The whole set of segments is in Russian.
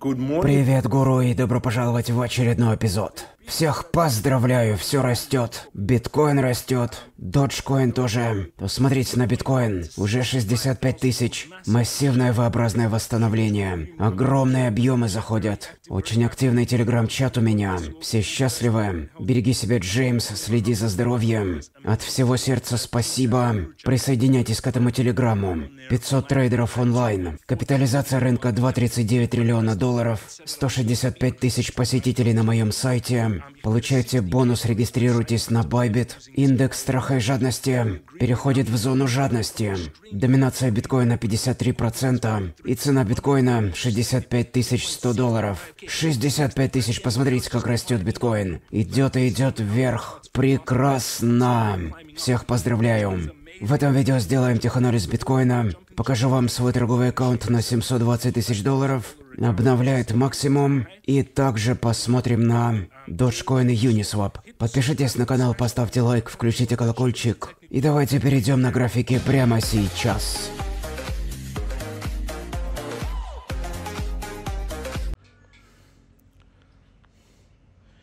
Привет, гуру, и добро пожаловать в очередной эпизод. Всех поздравляю, все растет. Биткоин растет. Доджкоин тоже. Посмотрите на биткоин. Уже 65 тысяч. Массивное вообразное восстановление. Огромные объемы заходят. Очень активный телеграм-чат у меня. Все счастливы. Береги себя, Джеймс, следи за здоровьем. От всего сердца спасибо. Присоединяйтесь к этому телеграмму. 500 трейдеров онлайн. Капитализация рынка 2,39 триллиона долларов. 165 тысяч посетителей на моем сайте. М. Получайте бонус, регистрируйтесь на Bybit. Индекс страха и жадности переходит в зону жадности. Доминация биткоина 53% и цена биткоина 65 100 долларов. 65 тысяч, посмотрите, как растет биткоин. Идет и идет вверх. Прекрасно! Всех поздравляю! В этом видео сделаем теханализ биткоина, покажу вам свой торговый аккаунт на 720 тысяч долларов, обновляет максимум. И также посмотрим на Dogecoin и Uniswap. Подпишитесь на канал, поставьте лайк, включите колокольчик. И давайте перейдем на графики прямо сейчас.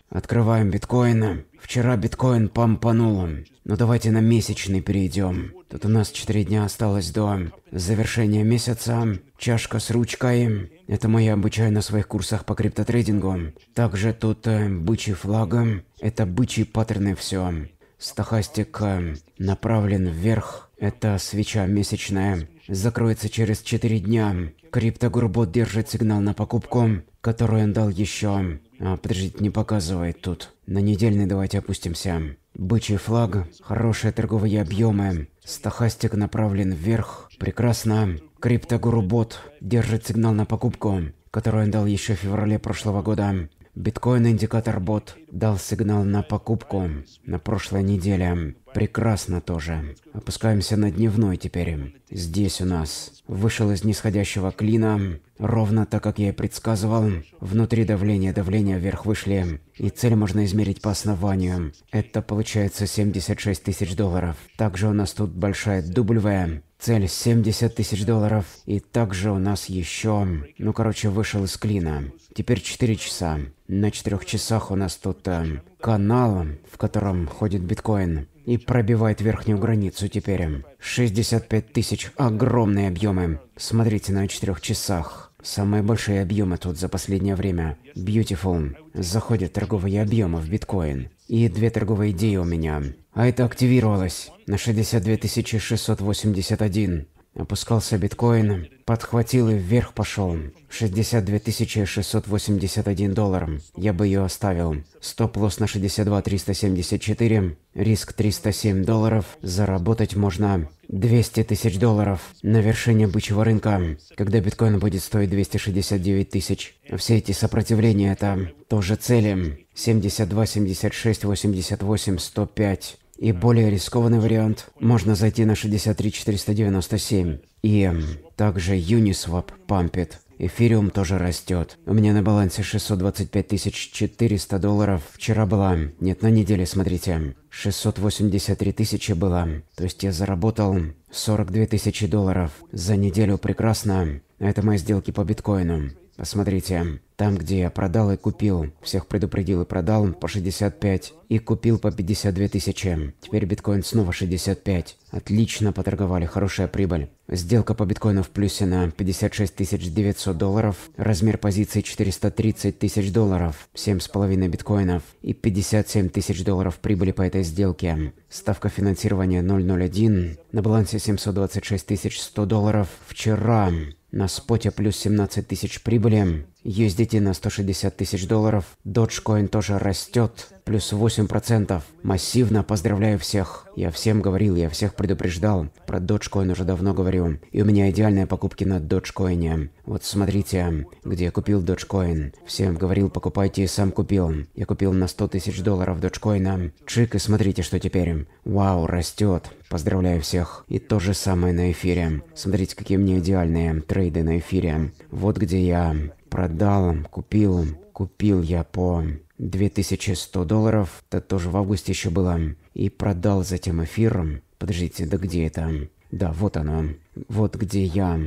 Открываем биткоин. Вчера биткоин помпанул. Но давайте на месячный перейдем. Тут у нас 4 дня осталось до завершения месяца. Чашка с ручкой. Это моя я обучаю на своих курсах по криптотрейдингу. Также тут э, бычий флага, это бычьи паттерны все. Стахастик э, направлен вверх, это свеча месячная. Закроется через 4 дня. Криптогурбот держит сигнал на покупку, который он дал еще. А, подождите, не показывает тут. На недельный давайте опустимся. Бычий флаг, хорошие торговые объемы. Стахастик направлен вверх. Прекрасно. Криптогуру Бот держит сигнал на покупку, который он дал еще в феврале прошлого года. Биткоин-индикатор-бот дал сигнал на покупку на прошлой неделе. Прекрасно тоже. Опускаемся на дневной теперь. Здесь у нас вышел из нисходящего клина, ровно так, как я и предсказывал. Внутри давления, давления вверх вышли. И цель можно измерить по основанию. Это получается 76 тысяч долларов. Также у нас тут большая дубльвая. Цель 70 тысяч долларов. И также у нас еще... Ну, короче, вышел из клина. Теперь 4 часа. На 4 часах у нас тут э, канал, в котором ходит биткоин. И пробивает верхнюю границу теперь. 65 тысяч. Огромные объемы. Смотрите на 4 часах. Самые большие объемы тут за последнее время. Beautiful. Заходят торговые объемы в биткоин. И две торговые идеи у меня. А это активировалось на 62 681. Опускался биткоин, подхватил и вверх пошел. 62 681 долларом Я бы ее оставил. Стоп-лосс на 62 374. Риск 307 долларов. Заработать можно 200 тысяч долларов на вершине бычьего рынка, когда биткоин будет стоить 269 тысяч. Все эти сопротивления – это тоже цели. 72, 76, 88, 105. И более рискованный вариант – можно зайти на 63497. И также Uniswap пампит. Эфириум тоже растет. У меня на балансе 625 400 долларов. Вчера было... Нет, на неделе, смотрите. 683 тысячи было. То есть я заработал 42 тысячи долларов за неделю прекрасно. Это мои сделки по биткоину. Посмотрите, там, где я продал и купил, всех предупредил и продал по 65 и купил по 52 тысячи. Теперь биткоин снова 65. Отлично поторговали, хорошая прибыль. Сделка по биткоину в плюсе на 56 900 долларов, размер позиции 430 тысяч долларов, 7,5 биткоинов и 57 тысяч долларов прибыли по этой сделке. Ставка финансирования 0,01, на балансе 726 тысяч 100 долларов вчера. На споте плюс 17 тысяч прибыли. USDT на 160 тысяч долларов. Dogecoin тоже растет, плюс 8%. Массивно поздравляю всех. Я всем говорил, я всех предупреждал. Про Dogecoin уже давно говорю. И у меня идеальные покупки на Dogecoin. Вот смотрите, где я купил Dogecoin. Всем говорил, покупайте и сам купил. Я купил на 100 тысяч долларов Dogecoin. Чик, и смотрите, что теперь. Вау, растет. Поздравляю всех. И то же самое на эфире. Смотрите, какие мне идеальные трейды на эфире. Вот где я продал им, купил им, купил я по 2100 долларов, это тоже в августе еще было, и продал затем эфиром. Подождите, да где это? Да, вот оно. Вот где я.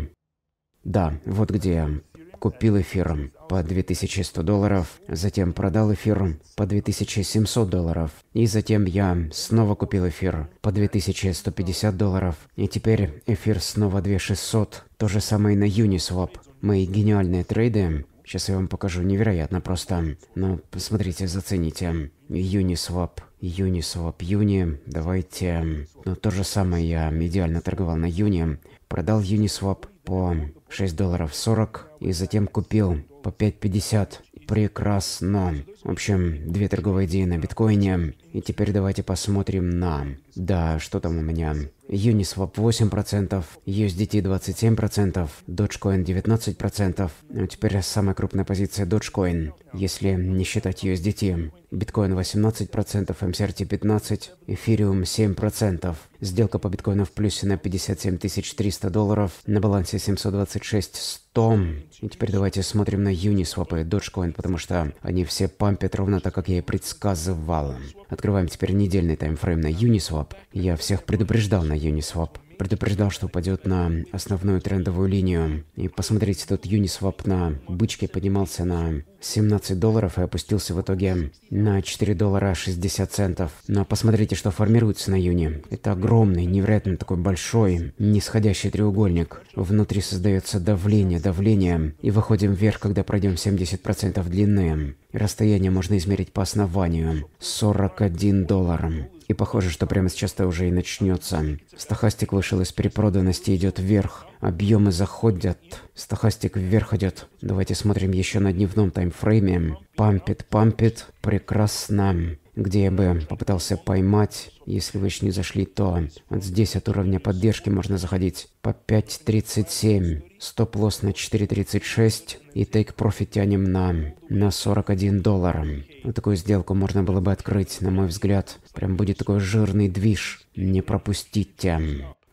Да, вот где я. Купил эфир по 2100 долларов, затем продал эфир по 2700 долларов, и затем я снова купил эфир по 2150 долларов, и теперь эфир снова 2600, то же самое на Uniswap мои гениальные трейды. Сейчас я вам покажу невероятно просто. Но посмотрите, зацените. Uniswap, Uniswap, Юни. Давайте... Ну, то же самое я идеально торговал на Юни. Продал Uniswap по 6 долларов 40 и затем купил по 5.50. Прекрасно. В общем, две торговые идеи на биткоине. И теперь давайте посмотрим на... Да, что там у меня? Uniswap 8%, USDT 27%, Dogecoin 19%. Ну, теперь самая крупная позиция Dogecoin, если не считать USDT. Биткоин 18%, MCRT 15%, эфириум 7%. Сделка по биткоину в плюсе на 57 300 долларов, на балансе 726 100. И теперь давайте смотрим на Uniswap и Dogecoin, потому что они все пампят ровно так, как я и предсказывал. Открываем теперь недельный таймфрейм на Uniswap. Я всех предупреждал на Uniswap предупреждал, что упадет на основную трендовую линию. И посмотрите, тот Uniswap на бычке поднимался на 17 долларов и опустился в итоге на 4 доллара 60 центов. Но посмотрите, что формируется на июне. Это огромный, невероятно такой большой, нисходящий треугольник. Внутри создается давление, давление, и выходим вверх, когда пройдем 70% длины. Расстояние можно измерить по основанию. 41 доллар. И похоже, что прямо сейчас это уже и начнется. Стахастик вышел из перепроданности, идет вверх. Объемы заходят. Стахастик вверх идет. Давайте смотрим еще на дневном таймфрейме. Пампит, пампит. Прекрасно где я бы попытался поймать, если вы еще не зашли, то вот здесь от уровня поддержки можно заходить по 5.37, стоп-лосс на 4.36 и take profit тянем на, на 41 доллар. Вот такую сделку можно было бы открыть, на мой взгляд. Прям будет такой жирный движ, не пропустите.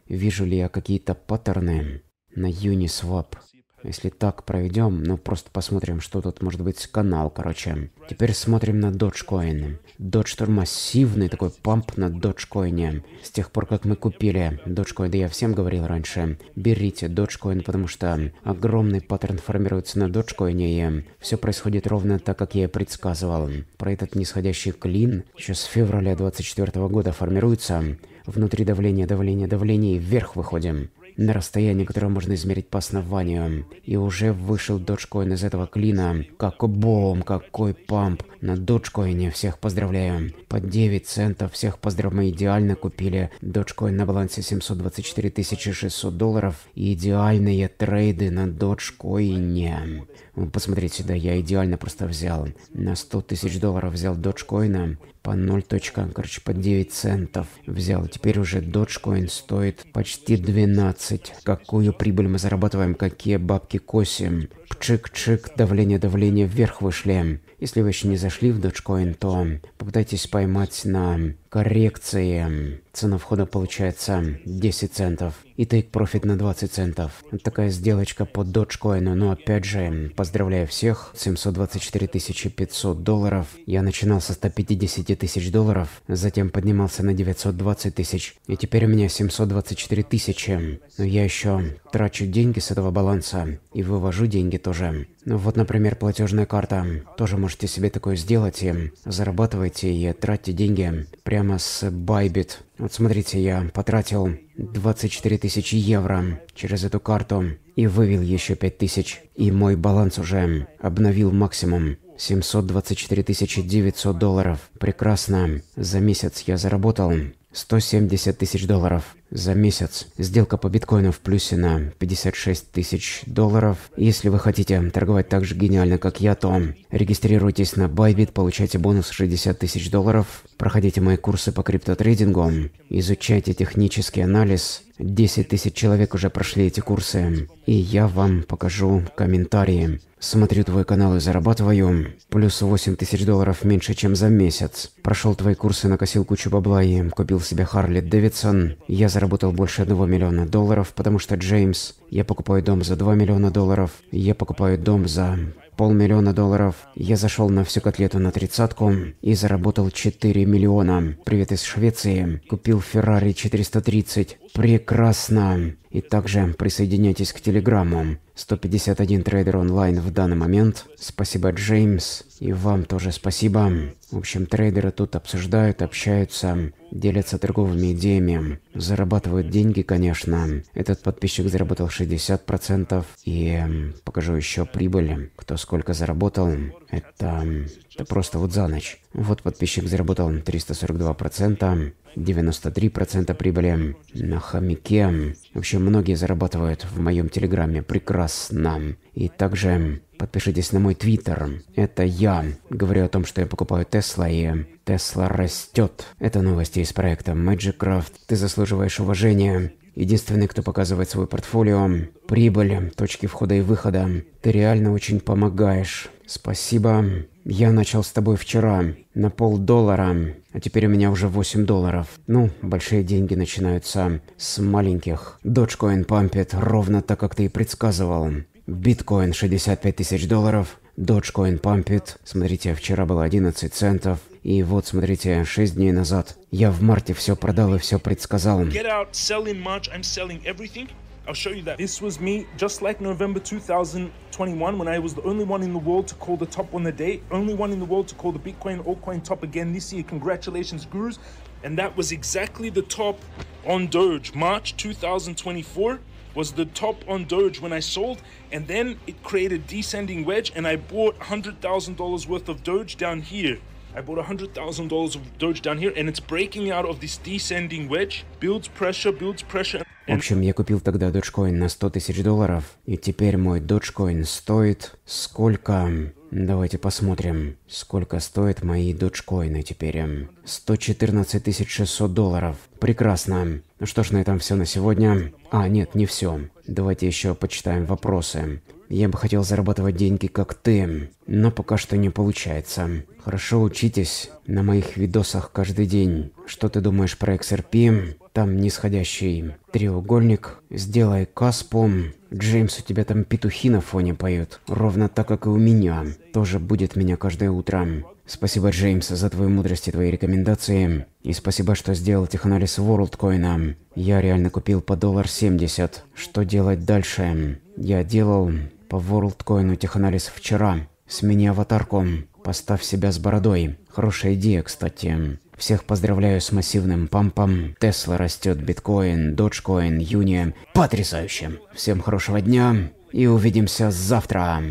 Вижу ли я какие-то паттерны на Uniswap? Если так проведем, ну просто посмотрим, что тут может быть канал, короче. Теперь смотрим на Dogecoin. Dogecoin массивный такой памп на Dogecoin. С тех пор, как мы купили Dogecoin, да я всем говорил раньше, берите Dogecoin, потому что огромный паттерн формируется на Dogecoin, и все происходит ровно так, как я и предсказывал. Про этот нисходящий клин еще с февраля 24 года формируется, Внутри давление, давление, давление, и вверх выходим. На расстояние, которое можно измерить по основанию. И уже вышел доджкоин из этого клина. Как бом, какой памп. На доджкоине всех поздравляю. По 9 центов всех поздравляю. Мы идеально купили доджкоин на балансе 724 600 долларов. Идеальные трейды на доджкоине. Посмотрите, да, я идеально просто взял. На 100 тысяч долларов взял доджкоина по 0. короче, по 9 центов взял. Теперь уже Dogecoin стоит почти 12. Какую прибыль мы зарабатываем, какие бабки косим. Пчик-чик, давление-давление вверх вышли. Если вы еще не зашли в Dogecoin, то попытайтесь поймать на коррекции. Цена входа получается 10 центов и take profit на 20 центов. такая сделочка по Dogecoin, но опять же, поздравляю всех, 724 500 долларов. Я начинал со 150 тысяч долларов, затем поднимался на 920 тысяч, и теперь у меня 724 тысячи. Но я еще трачу деньги с этого баланса и вывожу деньги тоже. Ну вот, например, платежная карта. Тоже можете себе такое сделать и зарабатывайте и тратьте деньги Прям прямо с Bybit. Вот смотрите, я потратил 24 тысячи евро через эту карту и вывел еще 5 тысяч. И мой баланс уже обновил максимум. 724 900 долларов. Прекрасно. За месяц я заработал 170 тысяч долларов за месяц. Сделка по биткоину в плюсе на 56 тысяч долларов. Если вы хотите торговать так же гениально, как я, то регистрируйтесь на Bybit, получайте бонус 60 тысяч долларов, проходите мои курсы по криптотрейдингу, изучайте технический анализ. 10 тысяч человек уже прошли эти курсы, и я вам покажу комментарии. Смотрю твой канал и зарабатываю. Плюс 8 тысяч долларов меньше, чем за месяц. Прошел твои курсы, накосил кучу бабла и купил себе Харли Дэвидсон. Я заработал больше 2 миллиона долларов, потому что Джеймс, я покупаю дом за 2 миллиона долларов, я покупаю дом за полмиллиона долларов. Я зашел на всю котлету на тридцатку и заработал 4 миллиона. Привет из Швеции. Купил Ferrari 430. Прекрасно. И также присоединяйтесь к Телеграмму. 151 трейдер онлайн в данный момент. Спасибо, Джеймс. И вам тоже спасибо. В общем, трейдеры тут обсуждают, общаются, делятся торговыми идеями. Зарабатывают деньги, конечно. Этот подписчик заработал 60%. И покажу еще прибыль. Кто сколько заработал, это, это просто вот за ночь. Вот подписчик заработал 342%, 93% прибыли на хомяке. Вообще многие зарабатывают в моем телеграме, прекрасно. И также подпишитесь на мой твиттер. Это я говорю о том, что я покупаю Тесла и Тесла растет. Это новости из проекта Magicraft. Ты заслуживаешь уважения единственный, кто показывает свой портфолио, прибыль, точки входа и выхода. Ты реально очень помогаешь. Спасибо. Я начал с тобой вчера на полдоллара, а теперь у меня уже 8 долларов. Ну, большие деньги начинаются с маленьких. Dogecoin пампит ровно так, как ты и предсказывал. Биткоин 65 тысяч долларов, Dogecoin пампит. Смотрите, вчера было 11 центов, И вот, смотрите, шесть дней назад. Я в марте все продал и все предсказал Get out, sell in March, I'm selling everything. I'll show you that. This was me, just like November 2021, when I was the only one in the world to call the top on the day, only one in the world to call the Bitcoin altcoin top again this year. Congratulations, gurus. And that was exactly the top on Doge. March 2024 was the top on Doge when I sold, and then it created descending wedge, and I bought $100,000 worth of Doge down here. I bought $100,000 of Doge down here, and it's breaking out of this descending wedge. Builds pressure, builds pressure. В общем, я купил тогда Dogecoin на 100 тысяч долларов, и теперь мой Dogecoin стоит сколько? Давайте посмотрим, сколько стоят мои доджкоины теперь. 114 600 долларов. Прекрасно. Ну что ж, на этом все на сегодня. А, нет, не все. Давайте еще почитаем вопросы. Я бы хотел зарабатывать деньги, как ты, но пока что не получается. Хорошо учитесь на моих видосах каждый день. Что ты думаешь про XRP? Там нисходящий треугольник. Сделай каспу. Джеймс, у тебя там петухи на фоне поют. Ровно так, как и у меня. Тоже будет меня каждое утро. Спасибо, Джеймс, за твою мудрость и твои рекомендации. И спасибо, что сделал теханализ WorldCoin. Я реально купил по доллар 70. Что делать дальше? Я делал по WorldCoin теханализ вчера. Смени аватарку. Поставь себя с бородой. Хорошая идея, кстати. Всех поздравляю с массивным пампом. Тесла растет, биткоин, доджкоин, юни. Потрясающе. Всем хорошего дня и увидимся завтра.